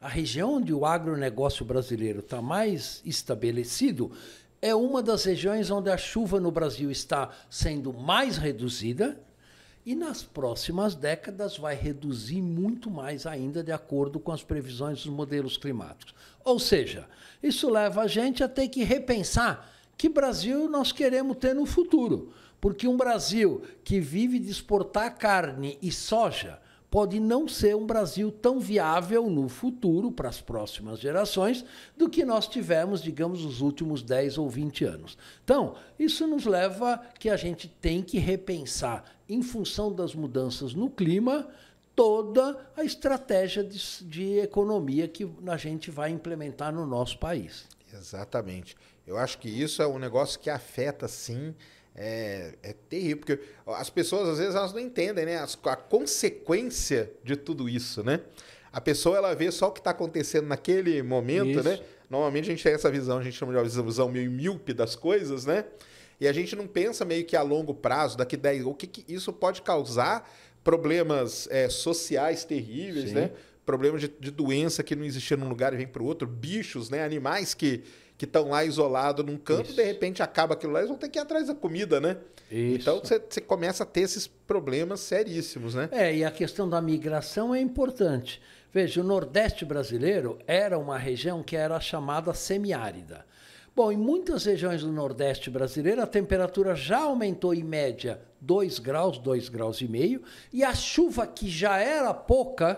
A região onde o agronegócio brasileiro está mais estabelecido é uma das regiões onde a chuva no Brasil está sendo mais reduzida e nas próximas décadas vai reduzir muito mais ainda, de acordo com as previsões dos modelos climáticos. Ou seja, isso leva a gente a ter que repensar que Brasil nós queremos ter no futuro. Porque um Brasil que vive de exportar carne e soja pode não ser um Brasil tão viável no futuro, para as próximas gerações, do que nós tivemos, digamos, os últimos 10 ou 20 anos. Então, isso nos leva que a gente tem que repensar, em função das mudanças no clima, toda a estratégia de, de economia que a gente vai implementar no nosso país. Exatamente. Eu acho que isso é um negócio que afeta, sim, é, é terrível, porque as pessoas às vezes elas não entendem né? As, a consequência de tudo isso, né? A pessoa ela vê só o que está acontecendo naquele momento, né? isso. né? Normalmente a gente tem essa visão, a gente chama de visão meio míope das coisas, né? E a gente não pensa meio que a longo prazo, daqui 10, o que, que isso pode causar problemas é, sociais terríveis, Sim. né? Problemas de, de, doença que não existia num lugar e vem para o outro, bichos, né? Animais que que estão lá isolados num canto, Isso. de repente acaba aquilo lá, eles vão ter que ir atrás da comida, né? Isso. Então você começa a ter esses problemas seríssimos, né? É, e a questão da migração é importante. Veja, o Nordeste brasileiro era uma região que era chamada semiárida. Bom, em muitas regiões do Nordeste brasileiro, a temperatura já aumentou em média 2 graus, 2 graus e meio, e a chuva que já era pouca,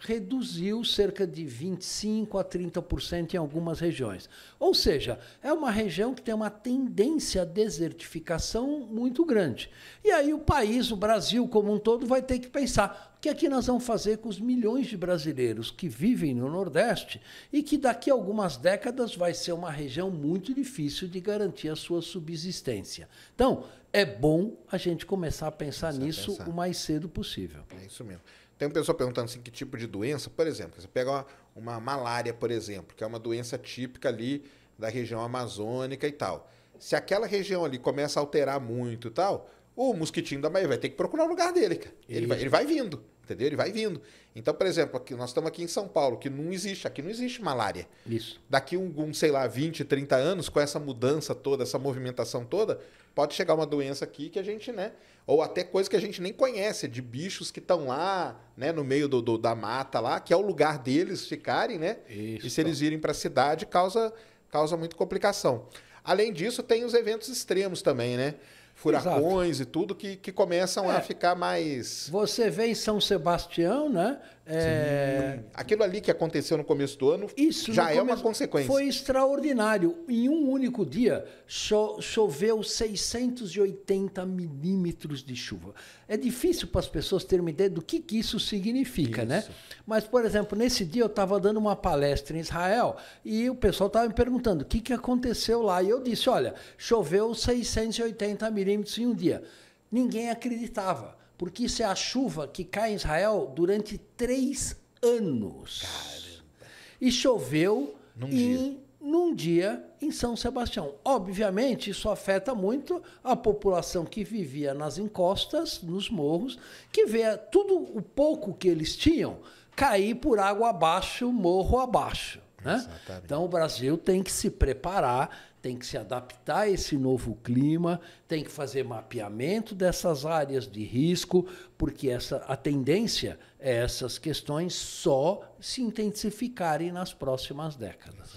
reduziu cerca de 25% a 30% em algumas regiões. Ou seja, é uma região que tem uma tendência à desertificação muito grande. E aí o país, o Brasil como um todo, vai ter que pensar o que aqui é nós vamos fazer com os milhões de brasileiros que vivem no Nordeste e que daqui a algumas décadas vai ser uma região muito difícil de garantir a sua subsistência. Então, é bom a gente começar a pensar nisso pensar. o mais cedo possível. É isso mesmo. Tem um pessoal perguntando assim, que tipo de doença, por exemplo, você pega uma, uma malária, por exemplo, que é uma doença típica ali da região amazônica e tal. Se aquela região ali começa a alterar muito e tal, o mosquitinho da Bahia vai ter que procurar o lugar dele, cara. Ele vai, ele vai vindo, entendeu? Ele vai vindo. Então, por exemplo, aqui, nós estamos aqui em São Paulo, que não existe, aqui não existe malária. Isso. Daqui um, um, sei lá, 20, 30 anos, com essa mudança toda, essa movimentação toda, pode chegar uma doença aqui que a gente, né? Ou até coisa que a gente nem conhece, de bichos que estão lá, né, no meio do, do, da mata lá, que é o lugar deles ficarem, né? Isso. E se eles irem para a cidade, causa, causa muita complicação. Além disso, tem os eventos extremos também, né? furacões Exato. e tudo que, que começam é. a ficar mais. Você vê em São Sebastião, né? É... Aquilo ali que aconteceu no começo do ano Isso, já é uma consequência. Foi extraordinário. Em um único dia, cho choveu 680 milímetros de chuva. É difícil para as pessoas terem uma ideia do que, que isso significa, né? isso. né? Mas, por exemplo, nesse dia eu estava dando uma palestra em Israel e o pessoal estava me perguntando o que, que aconteceu lá. E eu disse: olha, choveu 680 milímetros milímetros em um dia. Ninguém acreditava, porque isso é a chuva que cai em Israel durante três anos. Caramba. E choveu num em, dia. num dia em São Sebastião. Obviamente, isso afeta muito a população que vivia nas encostas, nos morros, que vê tudo o pouco que eles tinham cair por água abaixo, morro abaixo. Né? Então o Brasil tem que se preparar, tem que se adaptar a esse novo clima, tem que fazer mapeamento dessas áreas de risco, porque essa, a tendência é essas questões só se intensificarem nas próximas décadas.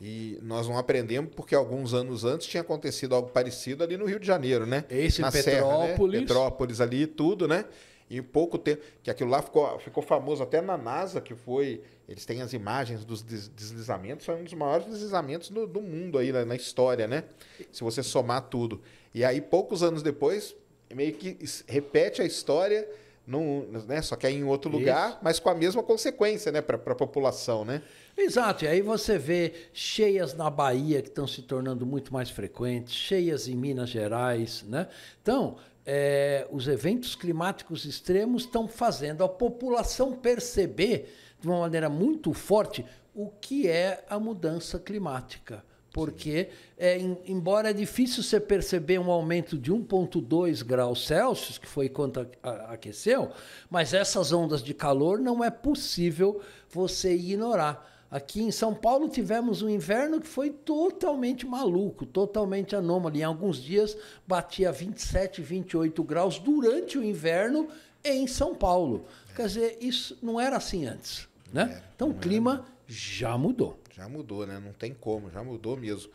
E nós não aprendemos porque alguns anos antes tinha acontecido algo parecido ali no Rio de Janeiro, né? Esse Na Petrópolis. Serra, né? Petrópolis ali, tudo, né? em pouco tempo, que aquilo lá ficou, ficou famoso até na NASA, que foi, eles têm as imagens dos deslizamentos, foi um dos maiores deslizamentos do, do mundo aí na, na, história, né? Se você somar tudo. E aí, poucos anos depois, meio que repete a história, num, né? só que é em outro Isso. lugar, mas com a mesma consequência, né, para a população, né? Exato, e aí você vê cheias na Bahia que estão se tornando muito mais frequentes, cheias em Minas Gerais, né? Então, é, os eventos climáticos extremos estão fazendo a população perceber de uma maneira muito forte o que é a mudança climática. Porque, é, em, embora é difícil você perceber um aumento de 1,2 graus Celsius, que foi quanto aqueceu, mas essas ondas de calor não é possível você ignorar. Aqui em São Paulo tivemos um inverno que foi totalmente maluco, totalmente anômalo. Em alguns dias batia 27, 28 graus durante o inverno em São Paulo. É. Quer dizer, isso não era assim antes, né? É, então o clima era. já mudou. Já mudou, né? Não tem como, já mudou mesmo.